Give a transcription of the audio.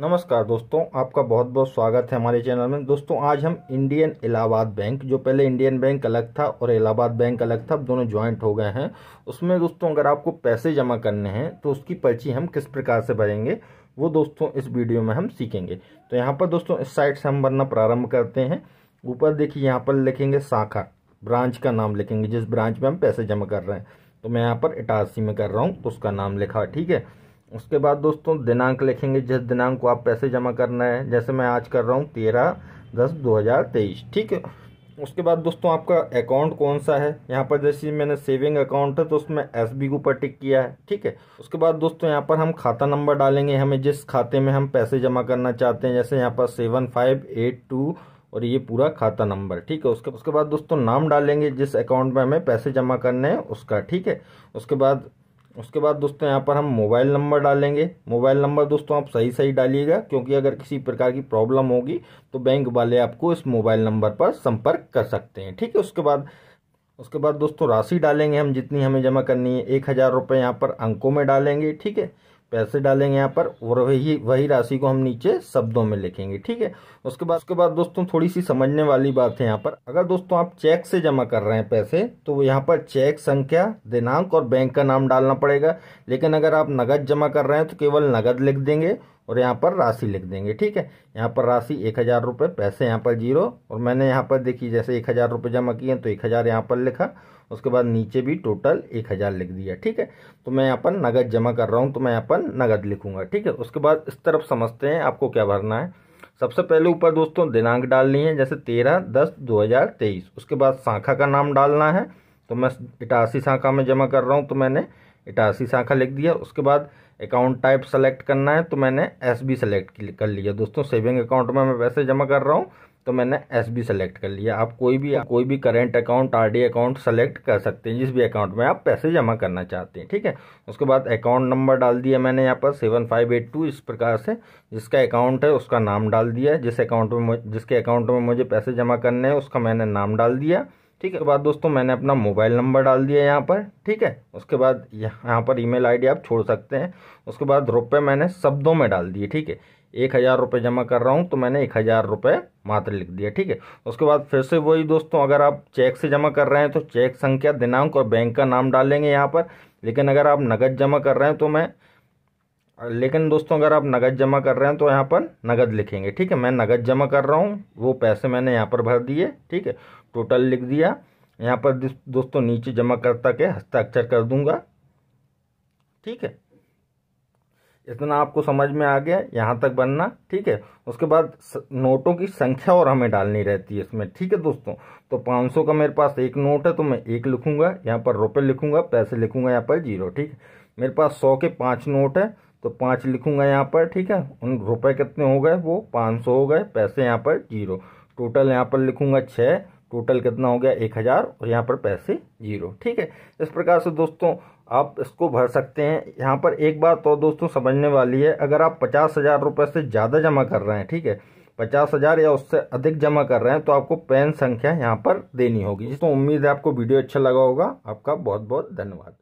नमस्कार दोस्तों आपका बहुत बहुत स्वागत है हमारे चैनल में दोस्तों आज हम इंडियन इलाहाबाद बैंक जो पहले इंडियन बैंक अलग था और इलाहाबाद बैंक अलग था अब दोनों ज्वाइंट हो गए हैं उसमें दोस्तों अगर आपको पैसे जमा करने हैं तो उसकी पर्ची हम किस प्रकार से भरेंगे वो दोस्तों इस वीडियो में हम सीखेंगे तो यहाँ पर दोस्तों इस साइड से हम भरना प्रारंभ करते हैं ऊपर देखिए यहाँ पर लिखेंगे शाखा ब्रांच का नाम लिखेंगे जिस ब्रांच में हम पैसे जमा कर रहे हैं तो मैं यहाँ पर इटारसी में कर रहा हूँ तो उसका नाम लिखा ठीक है उसके बाद दोस्तों दिनांक लिखेंगे जिस दिनांक को आप पैसे जमा करना है जैसे मैं आज कर रहा हूँ तेरह दस दो हज़ार तेईस ठीक है उसके बाद दोस्तों आपका अकाउंट कौन सा है यहाँ पर जैसे मैंने सेविंग अकाउंट है तो उसमें एस बी के ऊपर टिक किया है ठीक है उसके बाद दोस्तों यहाँ पर हम खाता नंबर डालेंगे हमें जिस खाते में हम पैसे जमा करना चाहते हैं जैसे यहाँ पर सेवन फाइव एट टू और ये पूरा खाता नंबर ठीक है उसके उसके बाद दोस्तों नाम डालेंगे जिस अकाउंट में हमें पैसे जमा करने हैं उसका ठीक है उसके बाद उसके बाद दोस्तों यहाँ पर हम मोबाइल नंबर डालेंगे मोबाइल नंबर दोस्तों आप सही सही डालिएगा क्योंकि अगर किसी प्रकार की प्रॉब्लम होगी तो बैंक वाले आपको इस मोबाइल नंबर पर संपर्क कर सकते हैं ठीक है उसके बाद उसके बाद दोस्तों राशि डालेंगे हम जितनी हमें जमा करनी है एक हज़ार रुपये यहाँ पर अंकों में डालेंगे ठीक है पैसे डालेंगे यहाँ पर और वही वही राशि को हम नीचे शब्दों में लिखेंगे ठीक है उसके बाद उसके बाद दोस्तों थोड़ी सी समझने वाली बात है यहाँ पर अगर दोस्तों आप चेक से जमा कर रहे हैं पैसे तो यहाँ पर चेक संख्या दिनांक और बैंक का नाम डालना पड़ेगा लेकिन अगर आप नगद जमा कर रहे हैं तो केवल नगद लिख देंगे और यहाँ पर राशि लिख देंगे ठीक है यहाँ पर राशि एक हज़ार रुपये पैसे यहाँ पर जीरो और मैंने यहाँ पर देखी जैसे एक हज़ार रुपये जमा किए तो एक हज़ार यहाँ पर लिखा उसके बाद नीचे भी टोटल एक हज़ार लिख दिया ठीक है तो मैं यहाँ पर नगद जमा कर रहा हूँ तो मैं यहाँ पर नगद लिखूंगा ठीक है उसके बाद इस तरफ समझते हैं आपको क्या भरना है सबसे पहले ऊपर दोस्तों दिनांक डालनी है जैसे तेरह दस दो हज़ार तेईस उसके बाद शाखा का नाम डालना है तो मैं इटासी शाखा में जमा कर रहा हूँ तो मैंने इटासी शाखा लिख दिया उसके बाद अकाउंट टाइप सेलेक्ट करना है तो मैंने एस बी सेलेक्ट कर लिया दोस्तों सेविंग अकाउंट में मैं पैसे जमा कर रहा हूँ तो मैंने एस बी सेलेक्ट कर लिया आप कोई भी कोई भी current account R D account select कर सकते हैं जिस भी अकाउंट में आप पैसे जमा करना चाहते हैं ठीक है उसके बाद अकाउंट नंबर डाल दिया मैंने यहाँ पर सेवन फाइव एट टू इस प्रकार से जिसका अकाउंट है उसका नाम डाल दिया जिस अकाउंट में जिसके अकाउंट में मुझे पैसे जमा करने हैं उसका मैंने नाम डाल दिया ठीक है बाद दोस्तों मैंने अपना मोबाइल नंबर डाल दिया यहाँ पर ठीक है उसके बाद यहाँ पर ईमेल आईडी आप छोड़ सकते हैं उसके बाद रुपये मैंने शब्दों में डाल दिए ठीक है एक हज़ार रुपये जमा कर रहा हूँ तो मैंने एक हज़ार रुपये मात्र लिख दिया ठीक है उसके बाद फिर से वही दोस्तों अगर आप चेक से जमा कर रहे हैं तो चेक संख्या दिनांक और बैंक का नाम डालेंगे यहाँ पर लेकिन अगर आप नकद जमा कर रहे हैं तो मैं लेकिन दोस्तों अगर आप नगद जमा कर रहे हैं तो यहाँ पर नगद लिखेंगे ठीक है मैं नगद जमा कर रहा हूँ वो पैसे मैंने यहाँ पर भर दिए ठीक है टोटल लिख दिया यहाँ पर दोस्तों नीचे जमाकर्ता के हस्ताक्षर कर दूंगा ठीक है इतना आपको समझ में आ गया यहाँ तक बनना ठीक है उसके बाद नोटों की संख्या और हमें डालनी रहती है इसमें ठीक है दोस्तों तो 500 का मेरे पास एक नोट है तो मैं एक लिखूंगा यहाँ पर रुपये लिखूंगा पैसे लिखूंगा यहाँ पर जीरो ठीक है मेरे पास सौ के पाँच नोट है तो पाँच लिखूंगा यहाँ पर ठीक है उन रुपए कितने हो गए वो पाँच सौ हो गए पैसे यहाँ पर जीरो टोटल यहाँ पर लिखूंगा छः टोटल कितना हो गया एक हज़ार और यहाँ पर पैसे जीरो ठीक है इस प्रकार से दोस्तों आप इसको भर सकते हैं यहाँ पर एक बात और दोस्तों समझने वाली है अगर आप पचास हज़ार रुपये से ज़्यादा जमा कर रहे हैं ठीक है पचास हज़ार या उससे अधिक जमा कर रहे हैं तो आपको पैन संख्या यहाँ पर देनी होगी जिसमें तो उम्मीद है आपको वीडियो अच्छा लगा होगा आपका बहुत बहुत धन्यवाद